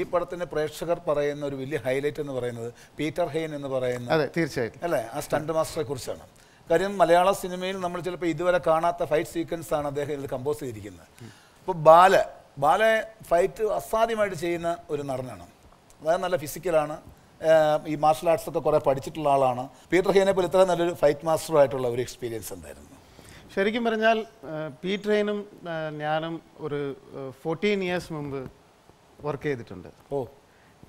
ഈ പടത്തിന് പ്രേക്ഷകർ പറയുന്ന ഒരു വലിയ ഹൈലൈറ്റ് എന്ന് പറയുന്നത് പീറ്റർ ഹെയ്ൻ എന്ന് പറയുന്ന അതെ തീർച്ചയായിട്ടും അല്ലേ ആ സ്റ്റണ്ട് മാസ്റ്ററെ കുറിച്ചാണ് കാര്യം മലയാള സിനിമയിൽ നമ്മൾ ചിലപ്പോൾ ഇതുവരെ കാണാത്ത ഫൈറ്റ് സീക്വൻസ് ആണ് അദ്ദേഹം ഇതിൽ കമ്പോസ് ചെയ്തിരിക്കുന്നത് അപ്പോൾ ബാല ബാല ഫൈറ്റ് അസാധ്യമായിട്ട് ചെയ്യുന്ന ഒരു നടനാണ് അതായത് നല്ല ഫിസിക്കലാണ് ഈ മാർഷൽ ആർട്സ് ഒക്കെ കുറേ പഠിച്ചിട്ടുള്ള ആളാണ് പീറ്റർ ഹെയ്നെ പോലെ ഇത്ര നല്ലൊരു ഫൈറ്റ് മാസ്റ്ററുമായിട്ടുള്ള ഒരു എക്സ്പീരിയൻസ് എന്തായിരുന്നു ശരിക്കും പറഞ്ഞാൽ പീറ്റർ ഹെയ്നും ഞാനും ഒരു ഫോർട്ടീൻ ഇയേഴ്സ് മുമ്പ് വർക്ക് ചെയ്തിട്ടുണ്ട് ഓ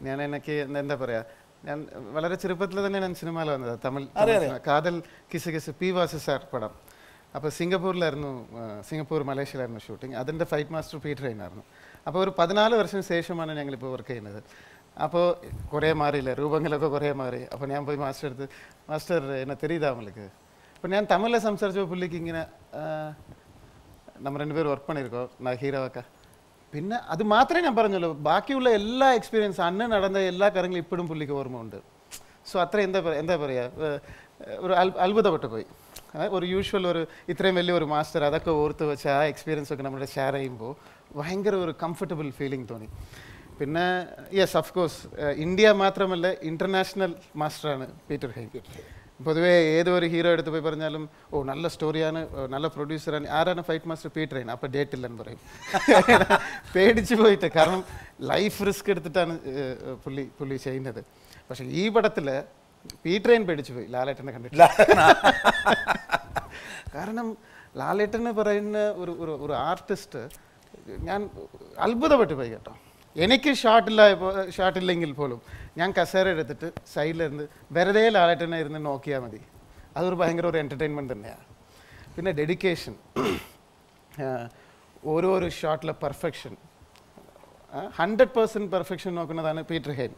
ഞാൻ എനിക്ക് എന്താ പറയാ ഞാൻ വളരെ ചെറുപ്പത്തിൽ തന്നെ ഞാൻ സിനിമ വന്നത് തമിഴ് കാതൽ കിസ് കിസ് പി വാസു സാർ പടം അപ്പോൾ സിംഗപ്പൂരിലായിരുന്നു സിംഗപ്പൂർ മലേഷ്യയിലായിരുന്നു ഷൂട്ടിംഗ് അതിൻ്റെ ഫൈറ്റ് മാസ്റ്റർ പീറ്റർ ആയിരുന്നു അപ്പോൾ ഒരു പതിനാല് വർഷം ശേഷമാണ് ഞങ്ങളിപ്പോൾ വർക്ക് ചെയ്യുന്നത് അപ്പോൾ കുറേ മാറിയില്ല രൂപങ്ങളൊക്കെ കുറേ മാറി അപ്പോൾ ഞാൻ പോയി മാസ്റ്റർ എടുത്ത് മാസ്റ്റർ എന്നെ തെരീതാ ഉങ്ങൾക്ക് അപ്പോൾ ഞാൻ തമിഴിൽ സംസാരിച്ചപ്പോൾ പുള്ളിക്ക് ഇങ്ങനെ നമ്മൾ രണ്ടുപേർ വർക്ക് പണിയിരിക്കോ നാ ഒക്കെ പിന്നെ അത് മാത്രമേ ഞാൻ പറഞ്ഞുള്ളൂ ബാക്കിയുള്ള എല്ലാ എക്സ്പീരിയൻസ് അന്ന് നടന്ന എല്ലാ കാര്യങ്ങളും ഇപ്പോഴും പുള്ളിക്ക് ഓർമ്മയുണ്ട് സോ അത്ര എന്താ പറയുക എന്താ പറയുക ഒരു അത്ഭുതപ്പെട്ടു പോയി ഒരു യൂഷ്വൽ ഒരു ഇത്രയും വലിയ ഒരു മാസ്റ്റർ അതൊക്കെ ഓർത്ത് വെച്ച് ആ എക്സ്പീരിയൻസ് ഒക്കെ നമ്മുടെ ഷെയർ ചെയ്യുമ്പോൾ ഭയങ്കര ഒരു കംഫർട്ടബിൾ ഫീലിംഗ് തോന്നി പിന്നെ യെസ് അഫ്കോഴ്സ് ഇന്ത്യ മാത്രമല്ല ഇൻ്റർനാഷണൽ മാസ്റ്ററാണ് പീറ്റർ ഹെയ്ൻ പൊതുവേ ഏതൊരു ഹീറോ എടുത്ത് പോയി പറഞ്ഞാലും ഓ നല്ല സ്റ്റോറിയാണ് നല്ല പ്രൊഡ്യൂസറാണ് ആരാണ് ഫൈറ്റ് മാസ്റ്റർ പീറ്ററേൻ ഡേറ്റ് ഇല്ലെന്ന് പറയും പേടിച്ചു പോയിട്ട് കാരണം ലൈഫ് റിസ്ക് എടുത്തിട്ടാണ് പുള്ളി പുള്ളി ചെയ്യുന്നത് പക്ഷേ ഈ പടത്തിൽ പീറ്ററേൻ പേടിച്ചു പോയി ലാലേട്ടനെ കണ്ടിട്ട് കാരണം ലാലേട്ടനെ പറയുന്ന ഒരു ഒരു ആർട്ടിസ്റ്റ് ഞാൻ അത്ഭുതപ്പെട്ടു പോയി കേട്ടോ എനിക്ക് ഷാട്ടില്ല ഷാട്ടില്ലെങ്കിൽ പോലും ഞാൻ കസേര എടുത്തിട്ട് സൈഡിലിരുന്ന് വെറുതെ തന്നെ ഇരുന്ന് നോക്കിയാൽ മതി അതൊരു ഭയങ്കര ഒരു എൻ്റർടൈൻമെൻറ്റ് തന്നെയാണ് പിന്നെ ഡെഡിക്കേഷൻ ഓരോരോ ഷോട്ടിലെ പെർഫെക്ഷൻ ഹൺഡ്രഡ് പെർസെൻറ്റ് പെർഫെക്ഷൻ നോക്കുന്നതാണ് പീറ്റർ ഹെയിൻ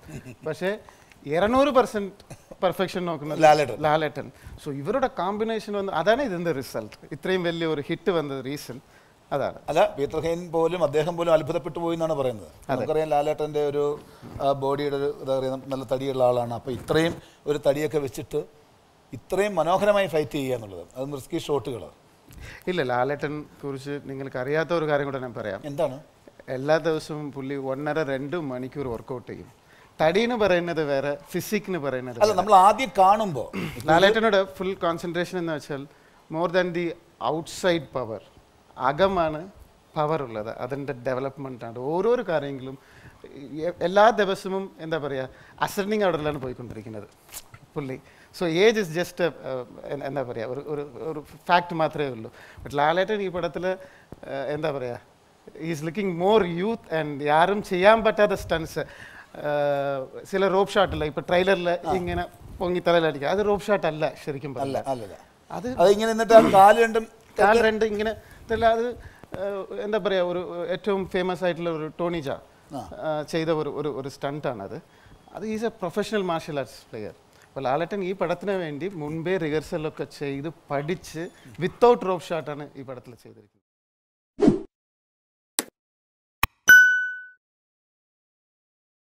പക്ഷേ ഇരുന്നൂറ് പെർസെൻറ്റ് പെർഫെക്ഷൻ നോക്കുന്നത് ലാലേട്ടൻ സോ ഇവരുടെ കോമ്പിനേഷൻ വന്ന് അതാണ് ഇതിൻ്റെ റിസൾട്ട് ഇത്രയും വലിയ ഒരു ഹിറ്റ് വന്നത് റീസൺ അതാണ് അല്ല പീറ്റർ ഹെയിൻ പോലും അദ്ദേഹം പോലും അത്ഭുതപ്പെട്ടു പോയി എന്നാണ് പറയുന്നത് നമുക്കറിയാം ലാലേട്ടൻ്റെ ഒരു ബോഡിയുടെ ഒരു എന്താ പറയുക നല്ല തടിയുള്ള ആളാണ് അപ്പോൾ ഇത്രയും ഒരു തടിയൊക്കെ വെച്ചിട്ട് ഇത്രയും മനോഹരമായി ഫൈറ്റ് ചെയ്യുക എന്നുള്ളത് അത് റിസ്കി ഷോട്ടുകൾ ഇല്ല ലാലേട്ടൻ കുറിച്ച് നിങ്ങൾക്ക് അറിയാത്ത ഒരു കാര്യം കൂടെ ഞാൻ പറയാം എന്താണ് എല്ലാ ദിവസവും പുള്ളി ഒന്നര രണ്ട് മണിക്കൂർ വർക്കൗട്ട് ചെയ്യും തടീന്ന് പറയുന്നത് വേറെ എന്ന് പറയുന്നത് അല്ല നമ്മൾ ആദ്യം കാണുമ്പോൾ ലാലേട്ടനോട് ഫുൾ കോൺസെൻട്രേഷൻ എന്ന് വെച്ചാൽ more than the outside power അകമാണ് പവറുള്ളത് അതിൻ്റെ ഡെവലപ്മെൻറ്റാണ് ഓരോരോ കാര്യങ്ങളും എല്ലാ ദിവസവും എന്താ പറയുക അസർണിങ് അവിടെയാണ് പോയിക്കൊണ്ടിരിക്കുന്നത് പുള്ളി സോ ഏജ് ഇസ് ജസ്റ്റ് എന്താ പറയുക ഒരു ഒരു ഒരു ഫാക്റ്റ് മാത്രമേ ഉള്ളൂ ബട്ട് ലാലേട്ടൻ ഈ പടത്തിൽ എന്താ പറയുക is looking more youth and ആരും ചെയ്യാൻ പറ്റാത്ത സ്റ്റൺസ് ചില റോപ്പ് ഷോട്ടല്ല ഇപ്പോൾ ട്രെയിലറിൽ ഇങ്ങനെ പൊങ്ങി തലയിലടിക്കുക അത് റോപ്പ് ഷോട്ട് അല്ല ശരിക്കും അല്ല അല്ല അത് ഇങ്ങനെ എന്നിട്ട് കാല് രണ്ടും കാല് രണ്ടും ഇങ്ങനെ അത് എന്താ പറയുക ഒരു ഏറ്റവും ഫേമസ് ആയിട്ടുള്ള ഒരു ടോണിജ ചെയ്ത ഒരു ഒരു ഒരു സ്റ്റണ്ടാണത് അത് is a professional martial arts player അപ്പോൾ ലാലട്ടൻ ഈ പടത്തിന് വേണ്ടി മുൻപേ റിഹേഴ്സലൊക്കെ ചെയ്ത് പഠിച്ച് വിത്തൗട്ട് റോപ്പ് ഷാട്ടാണ് ഈ പടത്തിൽ ചെയ്തിരിക്കുന്നത്